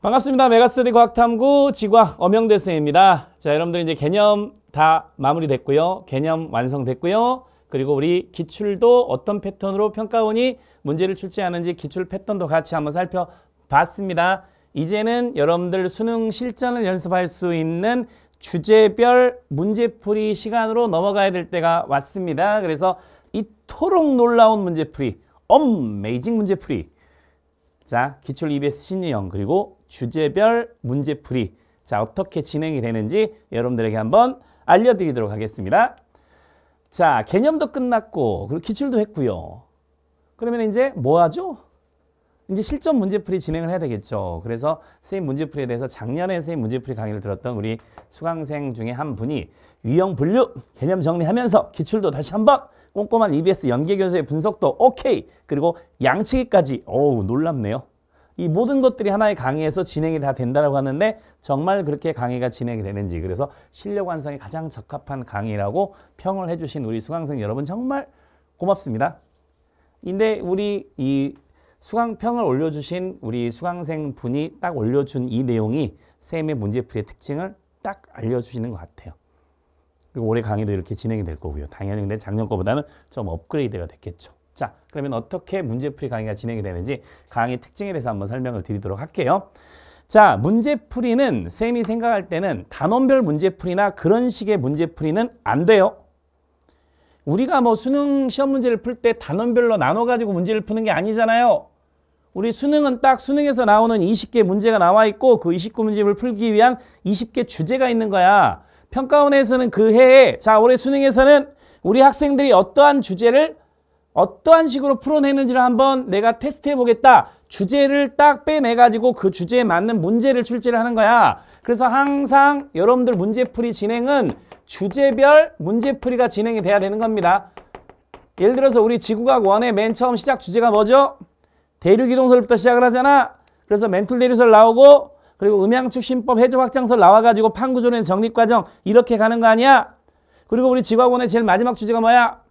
반갑습니다. 메가스리 과학탐구 지과학 엄영대 선입니다. 자, 여러분들 이제 개념 다 마무리됐고요. 개념 완성됐고요. 그리고 우리 기출도 어떤 패턴으로 평가원이 문제를 출제하는지 기출 패턴도 같이 한번 살펴봤습니다. 이제는 여러분들 수능 실전을 연습할 수 있는 주제별 문제풀이 시간으로 넘어가야 될 때가 왔습니다. 그래서 이토록 놀라운 문제풀이, 어메이징 문제풀이 자, 기출 EBS 신유영 그리고 주제별 문제풀이 자 어떻게 진행이 되는지 여러분들에게 한번 알려드리도록 하겠습니다. 자 개념도 끝났고 그리고 기출도 했고요. 그러면 이제 뭐 하죠? 이제 실전 문제풀이 진행을 해야 되겠죠. 그래서 선생님 문제풀이에 대해서 작년에 선생님 문제풀이 강의를 들었던 우리 수강생 중에 한 분이 유형 분류 개념 정리하면서 기출도 다시 한 번 꼼꼼한 EBS 연계 교수의 분석도 오케이 그리고 양치기까지 어우 놀랍네요. 이 모든 것들이 하나의 강의에서 진행이 다된다고 하는데 정말 그렇게 강의가 진행이 되는지 그래서 실력 완성에 가장 적합한 강의라고 평을 해주신 우리 수강생 여러분 정말 고맙습니다. 근데 우리 이 수강평을 올려주신 우리 수강생 분이 딱 올려준 이 내용이 쌤의 문제풀이의 특징을 딱 알려주시는 것 같아요. 그리고 올해 강의도 이렇게 진행이 될 거고요. 당연히 근데 작년 거보다는 좀 업그레이드가 됐겠죠. 자, 그러면 어떻게 문제풀이 강의가 진행이 되는지 강의 특징에 대해서 한번 설명을 드리도록 할게요. 자, 문제풀이는 쌤이 생각할 때는 단원별 문제풀이나 그런 식의 문제풀이는 안 돼요. 우리가 뭐 수능 시험 문제를 풀 때 단원별로 나눠가지고 문제를 푸는 게 아니잖아요. 우리 수능은 딱 수능에서 나오는 20개 문제가 나와 있고 그 29문제를 풀기 위한 20개 주제가 있는 거야. 평가원에서는 그 해에 자 올해 수능에서는 우리 학생들이 어떠한 주제를 어떠한 식으로 풀어내는지를 한번 내가 테스트해 보겠다. 주제를 딱빼내가지고그 주제에 맞는 문제를 출제를 하는 거야. 그래서 항상 여러분들 문제풀이 진행은 주제별 문제풀이가 진행이 돼야 되는 겁니다. 예를 들어서 우리 지구과학 원의맨 처음 시작 주제가 뭐죠? 대륙이동설부터 시작을 하잖아. 그래서 멘툴 대륙설 나오고 그리고 음양축신법 해적 확장설 나와가지고 판구조론의 정립과정 이렇게 가는 거 아니야? 그리고 우리 지구학원의 제일 마지막 주제가 뭐야?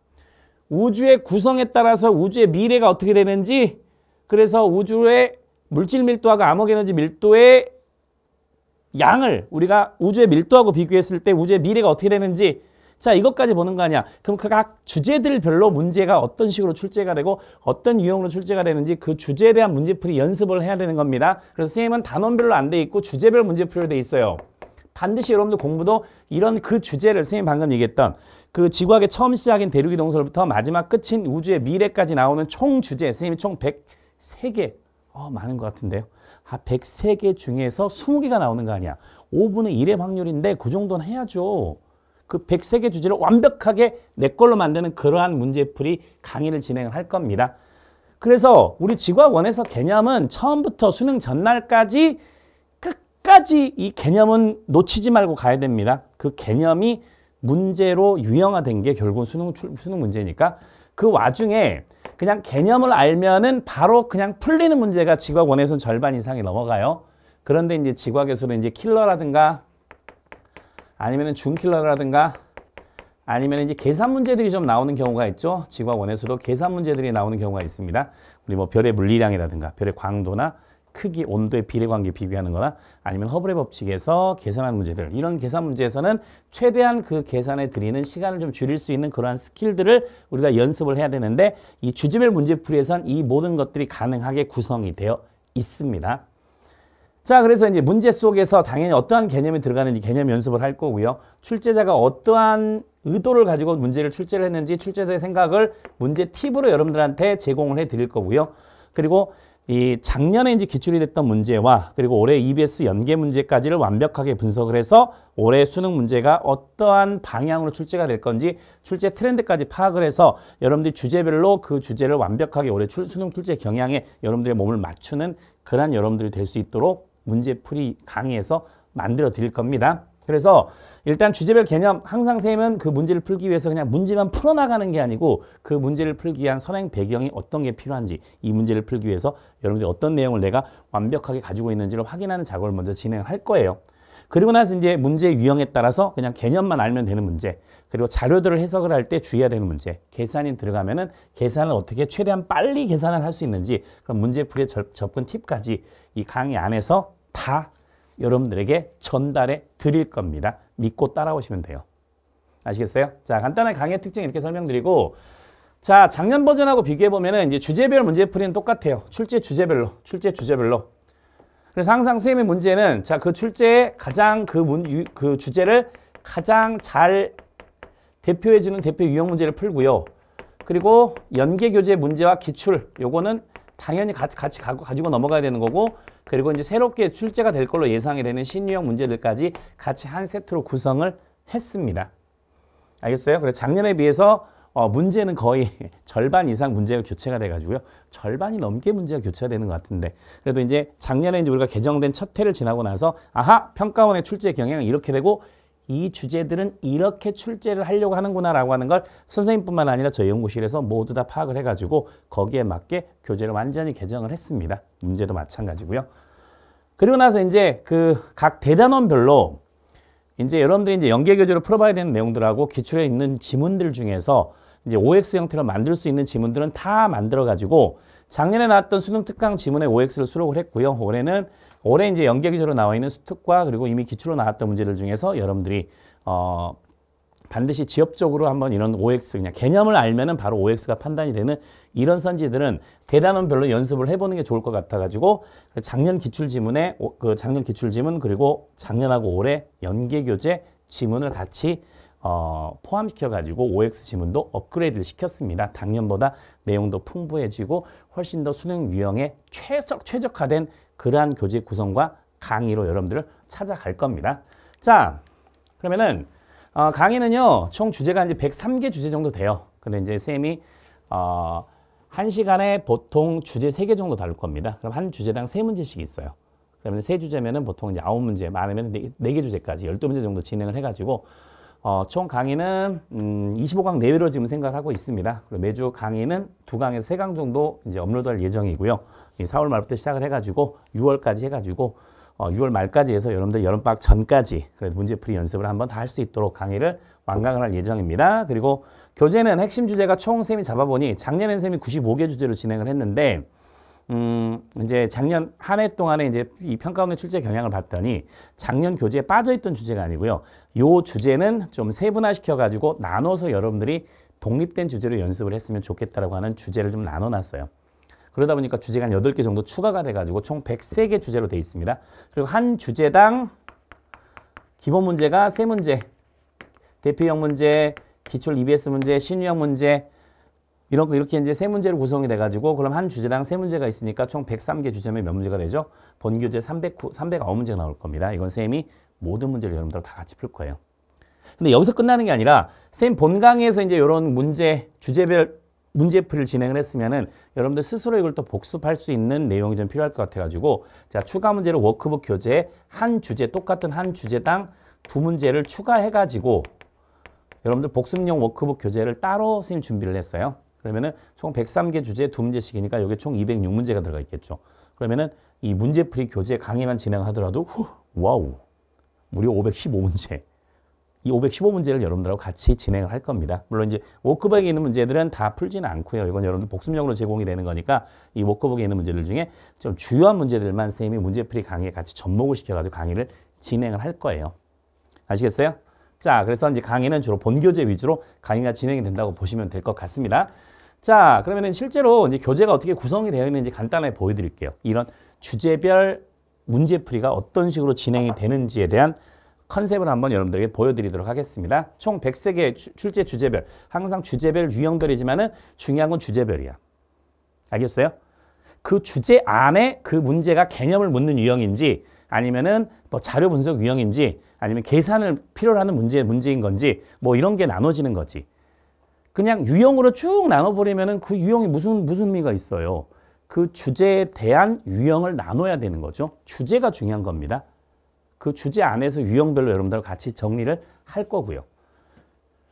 우주의 구성에 따라서 우주의 미래가 어떻게 되는지 그래서 우주의 물질 밀도하고 암흑 에너지 밀도의 양을 우리가 우주의 밀도하고 비교했을 때 우주의 미래가 어떻게 되는지 자 이것까지 보는 거 아니야 그럼 그 각 주제들별로 문제가 어떤 식으로 출제가 되고 어떤 유형으로 출제가 되는지 그 주제에 대한 문제풀이 연습을 해야 되는 겁니다 그래서 선생님은 단원별로 안 돼 있고 주제별 문제풀이로 돼 있어요 반드시 여러분들 공부도 이런 그 주제를 선생님 방금 얘기했던 그 지구학의 처음 시작인 대륙이 동설부터 마지막 끝인 우주의 미래까지 나오는 총 주제 선생님이 총 103개 어, 많은 것 같은데요. 아, 103개 중에서 20개가 나오는 거 아니야. 5분의 1의 확률인데 그 정도는 해야죠. 그 103개 주제를 완벽하게 내 걸로 만드는 그러한 문제풀이 강의를 진행을 할 겁니다. 그래서 우리 지구학원에서 개념은 처음부터 수능 전날까지 가지 이 개념은 놓치지 말고 가야 됩니다. 그 개념이 문제로 유형화된 게 결국은 수능, 수능 문제니까 그 와중에 그냥 개념을 알면은 바로 그냥 풀리는 문제가 지학 원에서는 절반 이상이 넘어가요. 그런데 이제 지각에서는 이제 킬러라든가 아니면은 준킬러라든가 아니면 이제 계산 문제들이 좀 나오는 경우가 있죠. 지학 원에서도 계산 문제들이 나오는 경우가 있습니다. 우리 뭐 별의 물리량이라든가 별의 광도나 크기, 온도의 비례 관계 비교하는 거나 아니면 허블의 법칙에서 계산한 문제들 이런 계산 문제에서는 최대한 그 계산에 드리는 시간을 좀 줄일 수 있는 그러한 스킬들을 우리가 연습을 해야 되는데 이주제별 문제풀이에선 이 모든 것들이 가능하게 구성이 되어 있습니다. 자, 그래서 이제 문제 속에서 당연히 어떠한 개념이 들어가는지 개념 연습을 할 거고요. 출제자가 어떠한 의도를 가지고 문제를 출제를 했는지 출제자의 생각을 문제 팁으로 여러분들한테 제공을 해 드릴 거고요. 그리고 이 작년에 이제 기출이 됐던 문제와 그리고 올해 EBS 연계 문제까지를 완벽하게 분석을 해서 올해 수능 문제가 어떠한 방향으로 출제가 될 건지 출제 트렌드까지 파악을 해서 여러분들이 주제별로 그 주제를 완벽하게 올해 출, 수능 출제 경향에 여러분들의 몸을 맞추는 그런 여러분들이 될 수 있도록 문제풀이 강의에서 만들어 드릴 겁니다. 그래서 일단 주제별 개념 항상 쌤은 그 문제를 풀기 위해서 그냥 문제만 풀어나가는 게 아니고 그 문제를 풀기 위한 선행 배경이 어떤 게 필요한지 이 문제를 풀기 위해서 여러분들이 어떤 내용을 내가 완벽하게 가지고 있는지를 확인하는 작업을 먼저 진행할 거예요. 그리고 나서 이제 문제 유형에 따라서 그냥 개념만 알면 되는 문제 그리고 자료들을 해석을 할 때 주의해야 되는 문제 계산이 들어가면은 계산을 어떻게 최대한 빨리 계산을 할 수 있는지 그런 문제풀이의 접근 팁까지 이 강의 안에서 다 여러분들에게 전달해 드릴 겁니다. 믿고 따라오시면 돼요. 아시겠어요? 자, 간단하 강의 특징 이렇게 설명드리고 자, 작년 버전하고 비교해보면 이제 주제별 문제풀이는 똑같아요. 출제 주제별로, 출제 주제별로. 그래서 항상 선생님의 문제는 자, 그 출제에 가장 그, 문, 유, 그 주제를 가장 잘 대표해주는 대표 유형 문제를 풀고요. 그리고 연계 교재 문제와 기출, 요거는 당연히 같이, 같이 가지고 넘어가야 되는 거고 그리고 이제 새롭게 출제가 될 걸로 예상이 되는 신유형 문제들까지 같이 한 세트로 구성을 했습니다. 알겠어요? 그래서 작년에 비해서 어, 문제는 거의 절반 이상 문제가 교체가 돼가지고요. 절반이 넘게 문제가 교체가 되는 것 같은데 그래도 이제 작년에 이제 우리가 개정된 첫 해를 지나고 나서 아하 평가원의 출제 경향이 이렇게 되고 이 주제들은 이렇게 출제를 하려고 하는구나라고 하는 걸 선생님뿐만 아니라 저희 연구실에서 모두 다 파악을 해가지고 거기에 맞게 교재를 완전히 개정을 했습니다. 문제도 마찬가지고요. 그리고 나서 이제 그 각 대단원별로 이제 여러분들이 이제 연계 교재로 풀어봐야 되는 내용들하고 기출에 있는 지문들 중에서 이제 OX 형태로 만들 수 있는 지문들은 다 만들어가지고 작년에 나왔던 수능 특강 지문의 OX를 수록을 했고요. 올해는 올해 이제 연계 기조로 나와 있는 수특과 그리고 이미 기출로 나왔던 문제들 중에서 여러분들이 어 반드시 지역적으로 한번 이런 OX 그냥 개념을 알면은 바로 OX가 판단이 되는 이런 선지들은 대단원 별로 연습을 해보는 게 좋을 것 같아가지고 그 작년 기출 지문에 그 작년 기출 지문 그리고 작년하고 올해 연계 교재 지문을 같이 어, 포함시켜가지고 OX 지문도 업그레이드를 시켰습니다. 당년보다 내용도 풍부해지고 훨씬 더 수능 유형에 최적, 최적화된 그러한 교재 구성과 강의로 여러분들을 찾아갈 겁니다. 자, 그러면은 어, 강의는요. 총 주제가 이제 103개 주제 정도 돼요. 근데 이제 쌤이 어, 1시간에 보통 주제 3개 정도 다룰 겁니다. 그럼 한 주제당 3문제씩 있어요. 그러면 세 주제면은 보통 이제 9문제, 많으면 4개 주제까지 12문제 정도 진행을 해가지고 어, 총 강의는 음, 25강 내외로 지금 생각하고 있습니다. 그리고 매주 강의는 두 강에서 세 강 정도 이제 업로드할 예정이고요. 4월 말부터 시작을 해가지고 6월까지 해가지고 어, 6월 말까지 해서 여러분들 여름방학 전까지 그래도 문제풀이 연습을 한번 다 할 수 있도록 강의를 완강을 할 예정입니다. 그리고 교재는 핵심 주제가 총 쌤이 잡아보니 작년엔 쌤이 95개 주제로 진행을 했는데 음, 이제 작년 한 해 동안에 이제 이 평가원의 출제 경향을 봤더니 작년 교재에 빠져있던 주제가 아니고요. 요 주제는 좀 세분화시켜가지고 나눠서 여러분들이 독립된 주제로 연습을 했으면 좋겠다라고 하는 주제를 좀 나눠놨어요. 그러다 보니까 주제가 한 8개 정도 추가가 돼가지고 총 103개 주제로 돼 있습니다. 그리고 한 주제당 기본 문제가 세문제 대표형 문제, 기출 EBS 문제, 신유형 문제, 이런 거 이렇게 이제 세 문제로 구성이 돼가지고 그럼 한 주제당 세 문제가 있으니까 총 103개 주제면 몇 문제가 되죠? 본교재 309, 309문제가 나올 겁니다. 이건 쌤이 모든 문제를 여러분들 다 같이 풀 거예요. 근데 여기서 끝나는 게 아니라 쌤 본강에서 의 이제 요런 문제, 주제별 문제풀이를 진행을 했으면은 여러분들 스스로 이걸 또 복습할 수 있는 내용이 좀 필요할 것 같아가지고 자 추가 문제로 워크북 교재한 주제 똑같은 한 주제당 두 문제를 추가해가지고 여러분들 복습용 워크북 교재를 따로 선생님 준비를 했어요. 그러면은 총 103개 주제 두 문제씩이니까 이게 총 206문제가 들어가 있겠죠. 그러면은 이 문제풀이 교재 강의만 진행하더라도 후, 와우 무려 515문제 이 515문제를 여러분들하고 같이 진행을 할 겁니다. 물론 이제 워크북에 있는 문제들은 다 풀지는 않고요. 이건 여러분들 복습용으로 제공이 되는 거니까 이 워크북에 있는 문제들 중에 좀 주요한 문제들만 선생님이 문제풀이 강의에 같이 접목을 시켜가지고 강의를 진행을 할 거예요. 아시겠어요? 자, 그래서 이제 강의는 주로 본교재 위주로 강의가 진행이 된다고 보시면 될 것 같습니다. 자, 그러면은 실제로 이제 교재가 어떻게 구성이 되어 있는지 간단하게 보여드릴게요. 이런 주제별 문제풀이가 어떤 식으로 진행이 되는지에 대한 컨셉을 한번 여러분들에게 보여드리도록 하겠습니다. 총 100세 개 출제 주제별. 항상 주제별 유형별이지만 은 중요한 건 주제별이야. 알겠어요? 그 주제 안에 그 문제가 개념을 묻는 유형인지 아니면은 뭐 자료 분석 유형인지 아니면 계산을 필요로 하는 문제 문제인 건지 뭐 이런 게 나눠지는 거지. 그냥 유형으로 쭉 나눠버리면 그 유형이 무슨, 무슨 의미가 있어요. 그 주제에 대한 유형을 나눠야 되는 거죠. 주제가 중요한 겁니다. 그 주제 안에서 유형별로 여러분들 같이 정리를 할 거고요.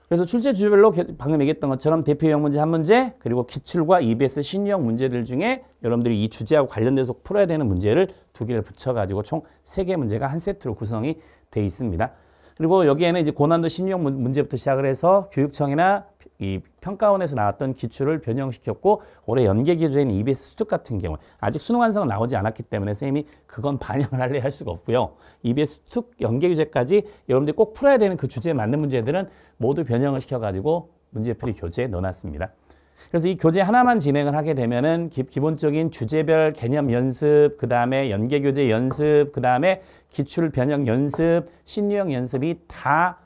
그래서 출제 주제별로 방금 얘기했던 것처럼 대표 유형 문제 한 문제 그리고 기출과 EBS 신유형 문제들 중에 여러분들이 이 주제하고 관련돼서 풀어야 되는 문제를 두 개를 붙여가지고 총 세 개 문제가 한 세트로 구성이 돼 있습니다. 그리고 여기에는 이제 고난도 신유형 문제부터 시작을 해서 교육청이나 이 평가원에서 나왔던 기출을 변형시켰고 올해 연계 기준인 EBS 수특 같은 경우 아직 수능 완성은 나오지 않았기 때문에 선생님이 그건 반영을 할래 할 수가 없고요. EBS 수특 연계 교재까지 여러분들이 꼭 풀어야 되는 그 주제에 맞는 문제들은 모두 변형을 시켜가지고 문제풀이 교재에 넣어놨습니다. 그래서 이 교재 하나만 진행을 하게 되면은 기, 본적인 주제별 개념 연습, 그 다음에 연계 교재 연습, 그 다음에 기출 변형 연습, 신유형 연습이 다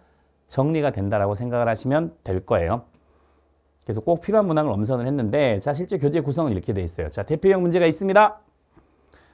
정리가 된다라고 생각을 하시면 될 거예요. 그래서 꼭 필요한 문항을 엄선을 했는데 자 실제 교재 구성은 이렇게 돼 있어요. 자 대표형 문제가 있습니다.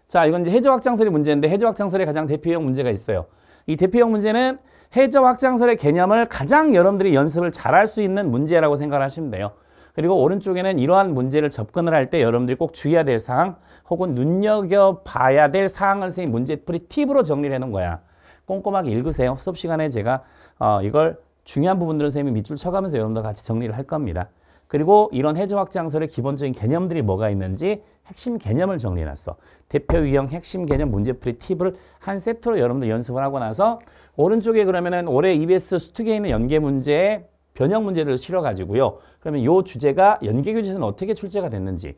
자 이건 이제 해저 확장설의 문제인데 해저 확장설의 가장 대표형 문제가 있어요. 이 대표형 문제는 해저 확장설의 개념을 가장 여러분들이 연습을 잘할 수 있는 문제라고 생각하시면 돼요. 그리고 오른쪽에는 이러한 문제를 접근을 할 때 여러분들이 꼭 주의해야 될 사항 혹은 눈여겨봐야 될 사항을 선생님 문제풀이 팁으로 정리를 해놓은 거야. 꼼꼼하게 읽으세요. 수업 시간에 제가 어, 이걸 중요한 부분들은 선생님이 밑줄 쳐가면서 여러분과 같이 정리를 할 겁니다. 그리고 이런 해저확장설의 기본적인 개념들이 뭐가 있는지 핵심 개념을 정리해놨어. 대표 유형 핵심 개념 문제풀이 팁을 한 세트로 여러분들 연습을 하고 나서 오른쪽에 그러면은 올해 EBS 수특에 있는 연계 문제에 변형 문제를 실어가지고요. 그러면 이 주제가 연계 교재에서는 어떻게 출제가 됐는지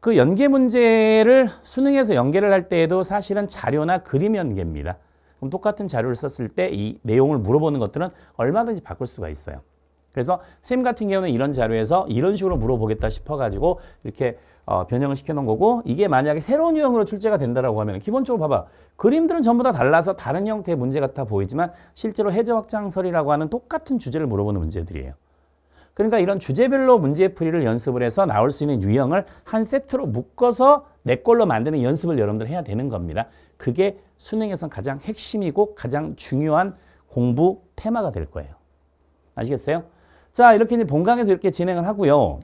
그 연계 문제를 수능에서 연계를 할 때에도 사실은 자료나 그림 연계입니다. 그럼 똑같은 자료를 썼을 때 이 내용을 물어보는 것들은 얼마든지 바꿀 수가 있어요. 그래서 쌤 같은 경우는 이런 자료에서 이런 식으로 물어보겠다 싶어가지고 이렇게 어, 변형을 시켜놓은 거고 이게 만약에 새로운 유형으로 출제가 된다라고 하면 기본적으로 봐봐 그림들은 전부 다 달라서 다른 형태의 문제 같아 보이지만 실제로 해저 확장설이라고 하는 똑같은 주제를 물어보는 문제들이에요. 그러니까 이런 주제별로 문제풀이를 연습을 해서 나올 수 있는 유형을 한 세트로 묶어서 내 걸로 만드는 연습을 여러분들 해야 되는 겁니다. 그게 수능에선 가장 핵심이고 가장 중요한 공부 테마가 될 거예요. 아시겠어요? 자, 이렇게 이제 본강에서 이렇게 진행을 하고요.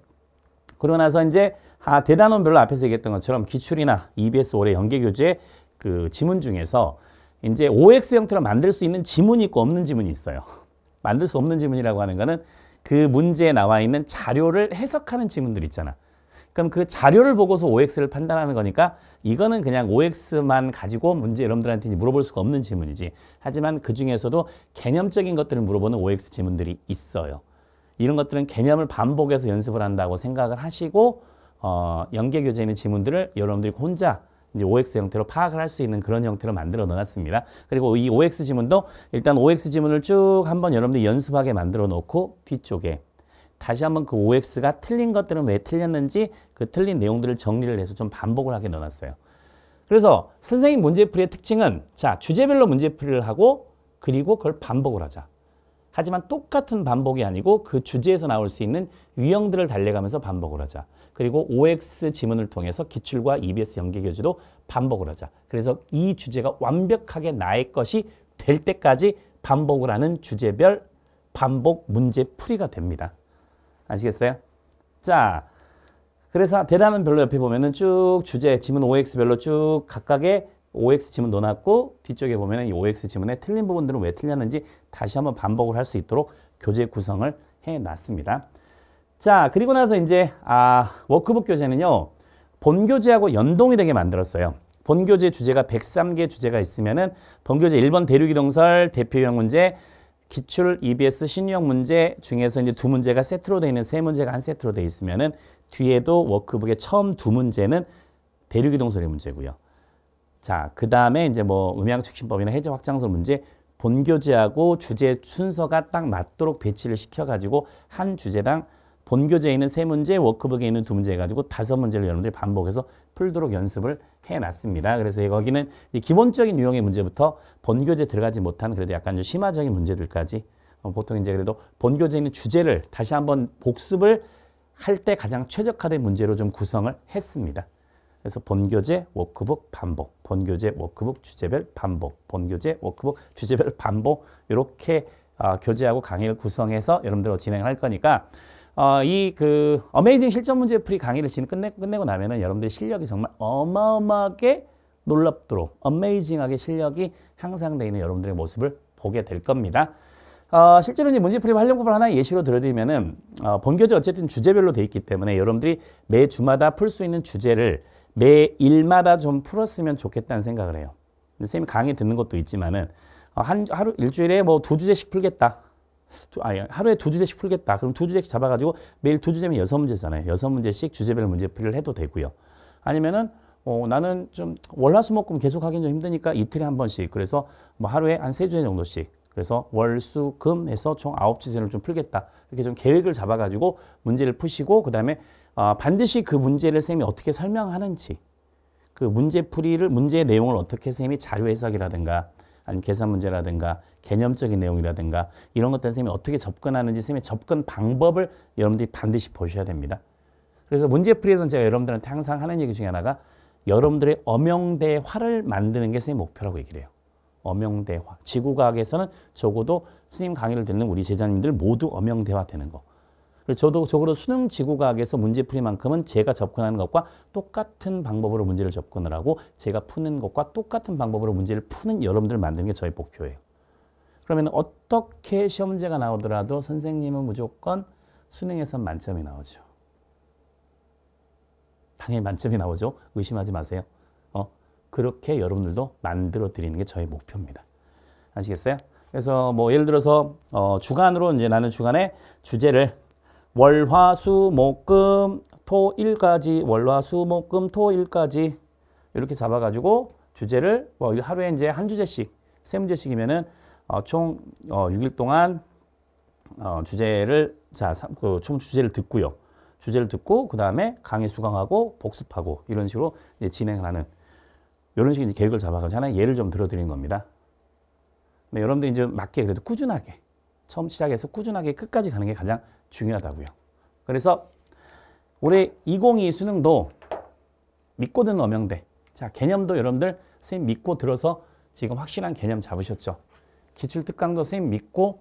그러고 나서 이제 아, 대단원별로 앞에서 얘기했던 것처럼 기출이나 EBS 올해 연계교재 그 지문 중에서 이제 OX 형태로 만들 수 있는 지문이 있고 없는 지문이 있어요. 만들 수 없는 지문이라고 하는 거는 그 문제에 나와 있는 자료를 해석하는 지문들 있잖아. 그럼 그 자료를 보고서 OX를 판단하는 거니까 이거는 그냥 OX만 가지고 문제 여러분들한테 물어볼 수가 없는 질문이지. 하지만 그 중에서도 개념적인 것들을 물어보는 OX 질문들이 있어요. 이런 것들은 개념을 반복해서 연습을 한다고 생각을 하시고 어, 연계 교재에 있는 질문들을 여러분들이 혼자 이제 OX 형태로 파악을 할 수 있는 그런 형태로 만들어 놓았습니다 그리고 이 OX 지문도 일단 OX 지문을 쭉 한번 여러분들이 연습하게 만들어 놓고 뒤쪽에 다시 한번 그 OX가 틀린 것들은 왜 틀렸는지 그 틀린 내용들을 정리를 해서 좀 반복을 하게 넣어놨어요. 그래서 선생님 문제풀이의 특징은 자 주제별로 문제풀이를 하고 그리고 그걸 반복을 하자. 하지만 똑같은 반복이 아니고 그 주제에서 나올 수 있는 유형들을 달래가면서 반복을 하자. 그리고 OX 지문을 통해서 기출과 EBS 연계교재도 반복을 하자. 그래서 이 주제가 완벽하게 나의 것이 될 때까지 반복을 하는 주제별 반복 문제풀이가 됩니다. 아시겠어요? 자, 그래서 대단는 별로 옆에 보면은 쭉 주제 지문 OX별로 쭉 각각의 OX 지문 넣어놨고 뒤쪽에 보면은 이 OX 지문의 틀린 부분들은 왜 틀렸는지 다시 한번 반복을 할 수 있도록 교재 구성을 해놨습니다. 자, 그리고 나서 이제 아, 워크북 교재는요. 본교재하고 연동이 되게 만들었어요. 본교재 주제가 103개 주제가 있으면은 본교재 1번 대륙이동설 대표형 문제 기출 EBS 신용 문제 중에서 이제 두 문제가 세트로 되어 있는 세 문제가 한 세트로 되어 있으면은 뒤에도 워크북의 처음 두 문제는 대륙이동 설의 문제고요. 자, 그 다음에 이제 뭐 음향 측정법이나 해제 확장설 문제 본교재하고 주제 순서가 딱 맞도록 배치를 시켜가지고 한 주제당 본교재에 있는 세 문제, 워크북에 있는 두 문제 해가지고 다섯 문제를 여러분들이 반복해서 풀도록 연습을 해놨습니다. 그래서 거기는 기본적인 유형의 문제부터 본교재 들어가지 못한 그래도 약간 좀 심화적인 문제들까지 어, 보통 이제 그래도 본교재 있는 주제를 다시 한번 복습을 할 때 가장 최적화된 문제로 좀 구성을 했습니다. 그래서 본교재, 워크북, 반복, 본교재, 워크북, 주제별, 반복, 본교재, 워크북, 주제별, 반복 이렇게 어, 아, 교재하고 강의를 구성해서 여러분들 진행할 거니까 어, 이 그 어메이징 실전 문제 풀이 강의를 지금 끝내, 끝내고 나면은 여러분들의 실력이 정말 어마어마하게 놀랍도록 어메이징하게 실력이 향상돼 있는 여러분들의 모습을 보게 될 겁니다. 어, 실제로 이제 문제풀이 활용법을 하나의 예시로 들어드리면은 어, 본교재 어쨌든 주제별로 돼 있기 때문에 여러분들이 매 주마다 풀 수 있는 주제를 매 일마다 좀 풀었으면 좋겠다는 생각을 해요. 선생님이 강의 듣는 것도 있지만은 어, 한 하루 일주일에 뭐 두 주제씩 풀겠다 두, 아니 하루에 두 주제씩 풀겠다. 그럼 두 주제씩 잡아가지고 매일 두 주제면 여섯 문제잖아요. 여섯 문제씩 주제별 문제풀이를 해도 되고요. 아니면은 어, 나는 좀 월화수목금 계속 하긴 좀 힘드니까 이틀에 한 번씩 그래서 뭐 하루에 한 세 주제 정도씩 그래서 월 수금 에서총 아홉 주제를 좀 풀겠다. 이렇게 좀 계획을 잡아가지고 문제를 푸시고 그 다음에 어, 아, 반드시 그 문제를 선생님이 어떻게 설명하는지 그 문제풀이를 문제의 내용을 어떻게 선생님이 자료 해석이라든가 아니면 계산 문제라든가 개념적인 내용이라든가 이런 것들 선생님이 어떻게 접근하는지 선생님의 접근 방법을 여러분들이 반드시 보셔야 됩니다. 그래서 문제풀이에서는 제가 여러분들한테 항상 하는 얘기 중에 하나가 여러분들의 엄영대화를 만드는 게 선생님 목표라고 얘기를 해요. 엄영대화. 지구과학에서는 적어도 스님 강의를 듣는 우리 제자님들 모두 엄영대화 되는 거. 그 저도 적으로 수능 지구과학에서 문제풀이만큼은 제가 접근하는 것과 똑같은 방법으로 문제를 접근을 하고 제가 푸는 것과 똑같은 방법으로 문제를 푸는 여러분들을 만드는 게 저의 목표예요. 그러면 어떻게 시험제가 나오더라도 선생님은 무조건 수능에선 만점이 나오죠. 당연히 만점이 나오죠. 의심하지 마세요. 어, 그렇게 여러분들도 만들어 드리는 게 저의 목표입니다. 아시겠어요? 그래서 뭐 예를 들어서 어, 주간으로 이제 나는 주간에 주제를 월화수목금 토일까지 월 화 수 목 금 토일까지 이렇게 잡아가지고 주제를 뭐 하루에 이제 한 주제씩 세 문제씩이면은 어, 총 어, 6일 동안 어, 주제를 자그총 주제를 듣고요. 주제를 듣고 그 다음에 강의 수강하고 복습하고 이런 식으로 진행하는 이런 식의 계획을 잡아가지고 하나 예를 좀들어드리는 겁니다. 네, 여러분들이 이제 맞게 그래도 꾸준하게 처음 시작해서 꾸준하게 끝까지 가는 게 가장 중요하다고요. 그래서 올해 2022 수능도 믿고 듣는 엄영대. 자, 개념도 여러분들 선생님 믿고 들어서 지금 확실한 개념 잡으셨죠? 기출특강도 선생님 믿고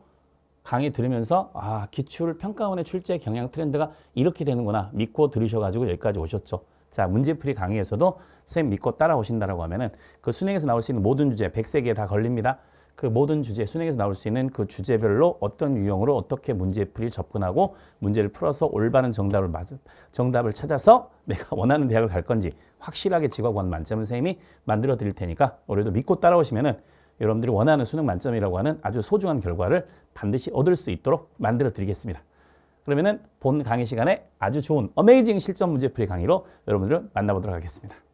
강의 들으면서 아, 기출 평가원의 출제 경향 트렌드가 이렇게 되는구나 믿고 들으셔가지고 여기까지 오셨죠. 자, 문제풀이 강의에서도 선생님 믿고 따라오신다라고 하면은 그 수능에서 나올 수 있는 모든 주제 100세 개에 다 걸립니다. 그 모든 주제, 수능에서 나올 수 있는 그 주제별로 어떤 유형으로 어떻게 문제풀이 접근하고 문제를 풀어서 올바른 정답을 맞, 정답을 찾아서 내가 원하는 대학을 갈 건지 확실하게 직업원 만점 선생님이 만들어 드릴 테니까 올해도 믿고 따라오시면은 여러분들이 원하는 수능 만점이라고 하는 아주 소중한 결과를 반드시 얻을 수 있도록 만들어 드리겠습니다. 그러면은 본 강의 시간에 아주 좋은 어메이징 실전 문제풀이 강의로 여러분들을 만나보도록 하겠습니다.